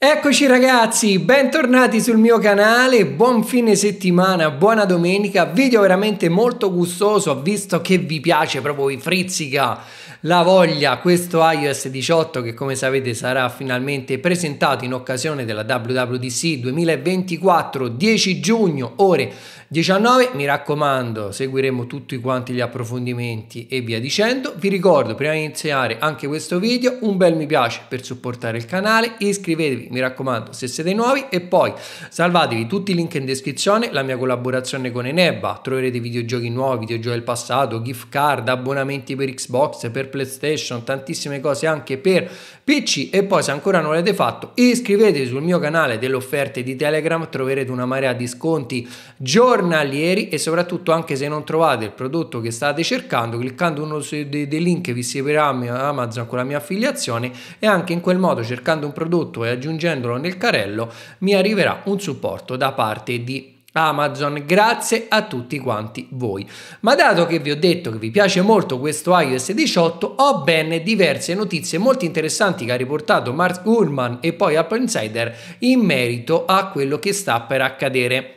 Eccoci ragazzi, bentornati sul mio canale, buon fine settimana, buona domenica, video veramente molto gustoso, visto che vi piace, proprio vi frizzica la voglia questo iOS 18 che come sapete sarà finalmente presentato in occasione della WWDC 2024 10 giugno ore 19 mi raccomando seguiremo tutti quanti gli approfondimenti e via dicendo vi ricordo prima di iniziare anche questo video un bel mi piace per supportare il canale iscrivetevi mi raccomando se siete nuovi e poi salvatevi tutti i link in descrizione la mia collaborazione con Enebba troverete videogiochi nuovi videogiochi del passato gift card abbonamenti per Xbox per PlayStation PlayStation, tantissime cose anche per PC e poi se ancora non l'avete fatto iscrivetevi sul mio canale delle offerte di Telegram, troverete una marea di sconti giornalieri e soprattutto anche se non trovate il prodotto che state cercando, cliccando uno dei, dei link vi si aprirà Amazon con la mia affiliazione e anche in quel modo cercando un prodotto e aggiungendolo nel carello mi arriverà un supporto da parte di Amazon. Grazie a tutti quanti voi. Ma dato che vi ho detto che vi piace molto questo iOS 18, ho ben diverse notizie molto interessanti che ha riportato Mark Ullman e poi Apple Insider in merito a quello che sta per accadere.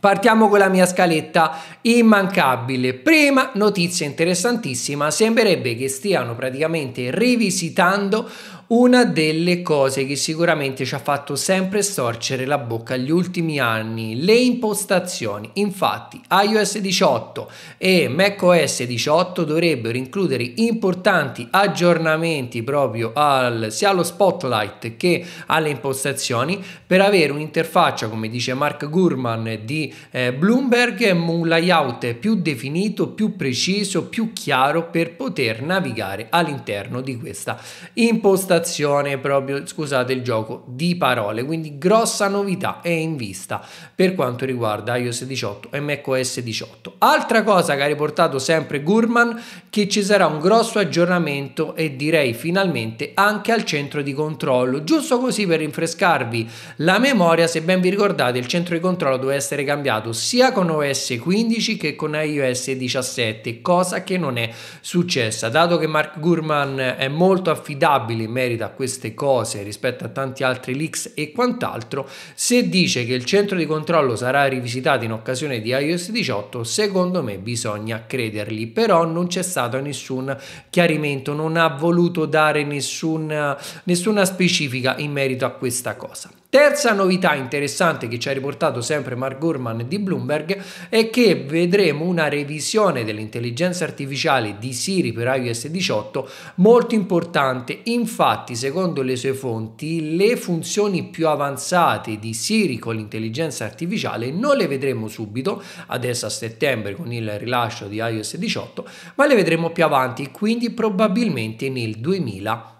Partiamo con la mia scaletta immancabile. Prima notizia interessantissima, sembrerebbe che stiano praticamente rivisitando una delle cose che sicuramente ci ha fatto sempre storcere la bocca negli ultimi anni, le impostazioni. Infatti iOS 18 e macOS 18 dovrebbero includere importanti aggiornamenti proprio al, sia allo spotlight che alle impostazioni per avere un'interfaccia, come dice Mark Gurman di eh, Bloomberg, un layout più definito, più preciso, più chiaro per poter navigare all'interno di questa impostazione impostazione proprio, scusate il gioco, di parole, quindi grossa novità è in vista per quanto riguarda iOS 18 e macOS 18. Altra cosa che ha riportato sempre Gurman, che ci sarà un grosso aggiornamento e direi finalmente anche al centro di controllo, giusto così per rinfrescarvi la memoria, se ben vi ricordate il centro di controllo doveva essere cambiato sia con OS 15 che con iOS 17, cosa che non è successa, dato che Mark Gurman è molto affidabile in merito a queste cose rispetto a tanti altri leaks e quant'altro, se dice che il centro di controllo sarà rivisitato in occasione di iOS 18, secondo me bisogna credergli, però non c'è stato nessun chiarimento, non ha voluto dare nessuna, nessuna specifica in merito a questa cosa. Terza novità interessante che ci ha riportato sempre Mark Gurman di Bloomberg è che vedremo una revisione dell'intelligenza artificiale di Siri per iOS 18 molto importante. Infatti, secondo le sue fonti, le funzioni più avanzate di Siri con l'intelligenza artificiale non le vedremo subito, adesso a settembre con il rilascio di iOS 18, ma le vedremo più avanti, quindi probabilmente nel 2020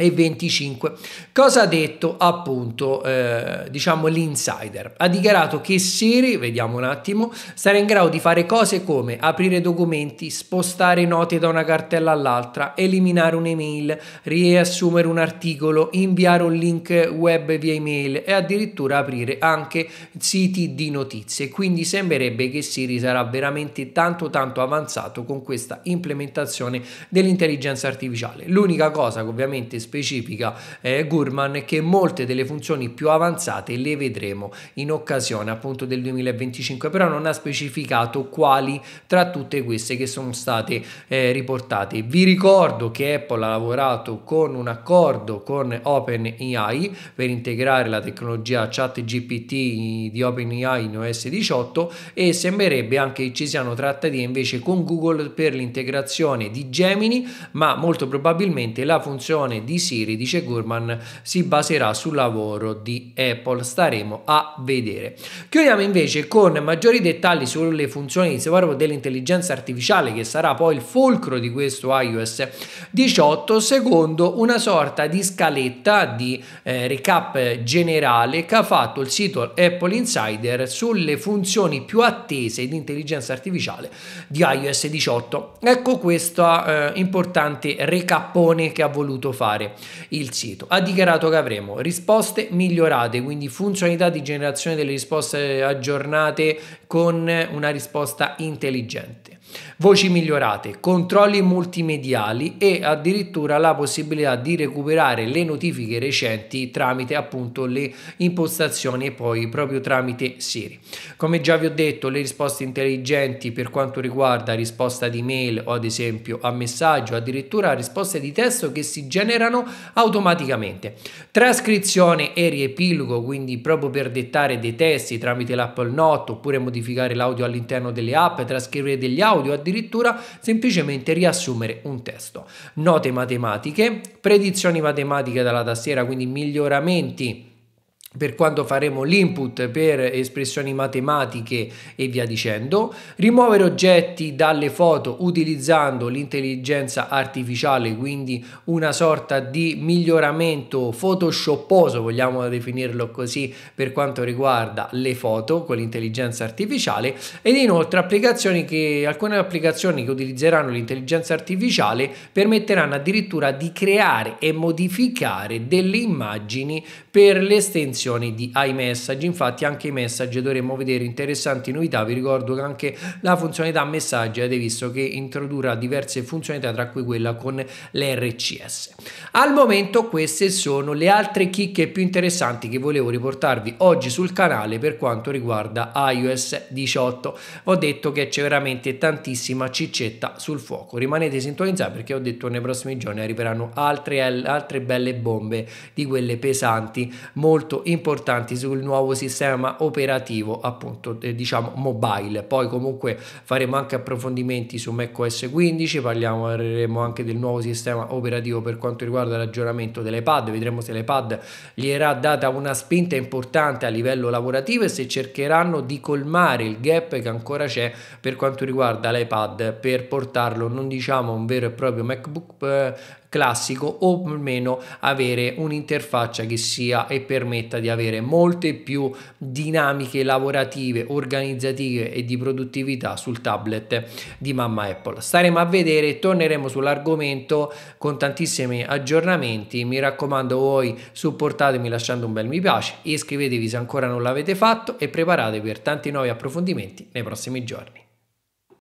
e 25. Cosa ha detto appunto eh, diciamo l'insider? Ha dichiarato che Siri, vediamo un attimo, sarà in grado di fare cose come aprire documenti, spostare note da una cartella all'altra, eliminare un'email, riassumere un articolo, inviare un link web via email e addirittura aprire anche siti di notizie. Quindi sembrerebbe che Siri sarà veramente tanto tanto avanzato con questa implementazione dell'intelligenza artificiale. L'unica cosa che ovviamente specifica eh, Gurman che molte delle funzioni più avanzate le vedremo in occasione appunto del 2025, però non ha specificato quali tra tutte queste che sono state eh, riportate. Vi ricordo che Apple ha lavorato con un accordo con OpenAI per integrare la tecnologia chat GPT di OpenAI in OS 18 e sembrerebbe anche che ci siano trattative invece con Google per l'integrazione di Gemini, ma molto probabilmente la funzione di Siri, dice Gurman, si baserà sul lavoro di Apple. Staremo a vedere. Chiudiamo invece con maggiori dettagli sulle funzioni di sviluppo dell'intelligenza artificiale che sarà poi il fulcro di questo iOS 18 secondo una sorta di scaletta di eh, recap generale che ha fatto il sito Apple Insider sulle funzioni più attese di intelligenza artificiale di iOS 18. Ecco questo eh, importante recapone che ha voluto fare aggiornare il sito. Ha dichiarato che avremo risposte migliorate, quindi funzionalità di generazione delle risposte aggiornate con una risposta intelligente voci migliorate, controlli multimediali e addirittura la possibilità di recuperare le notifiche recenti tramite appunto le impostazioni e poi proprio tramite Siri. Come già vi ho detto, le risposte intelligenti per quanto riguarda risposta di mail o ad esempio a messaggio, addirittura risposte di testo che si generano automaticamente. Trascrizione e riepilogo, quindi proprio per dettare dei testi tramite l'Apple Note oppure modificare l'audio all'interno delle app, trascrivere degli audio audio, addirittura semplicemente riassumere un testo. Note matematiche, predizioni matematiche dalla tastiera, quindi miglioramenti per quando faremo l'input per espressioni matematiche e via dicendo, rimuovere oggetti dalle foto utilizzando l'intelligenza artificiale, quindi una sorta di miglioramento photoshopposo, vogliamo definirlo così, per quanto riguarda le foto con l'intelligenza artificiale ed inoltre applicazioni che, alcune applicazioni che utilizzeranno l'intelligenza artificiale permetteranno addirittura di creare e modificare delle immagini per l'estensione recensioni di iMessage. Infatti anche i messaggi dovremmo vedere interessanti novità. Vi ricordo che anche la funzionalità messaggi avete visto che introdurrà diverse funzionalità tra cui quella con l'RCS. Al momento queste sono le altre chicche più interessanti che volevo riportarvi oggi sul canale per quanto riguarda iOS 18. Ho detto che c'è veramente tantissima ciccetta sul fuoco. Rimanete sintonizzati perché ho detto nei prossimi giorni arriveranno altre, altre belle bombe di quelle pesanti molto importanti sul nuovo sistema operativo appunto eh, diciamo mobile poi comunque faremo anche approfondimenti su macOS 15 parleremo anche del nuovo sistema operativo per quanto riguarda l'aggiornamento delle pad vedremo se le pad gli era data una spinta importante a livello lavorativo e se cercheranno di colmare il gap che ancora c'è per quanto riguarda l'iPad per portarlo non diciamo un vero e proprio MacBook eh, classico o almeno avere un'interfaccia che sia e permetta consenta di avere molte più dinamiche lavorative, organizzative e di produttività sul tablet di mamma Apple. Staremo a vedere, torneremo sull'argomento con tantissimi aggiornamenti. Mi raccomando voi supportatemi lasciando un bel mi piace, iscrivetevi se ancora non l'avete fatto e preparatevi per tanti nuovi approfondimenti nei prossimi giorni.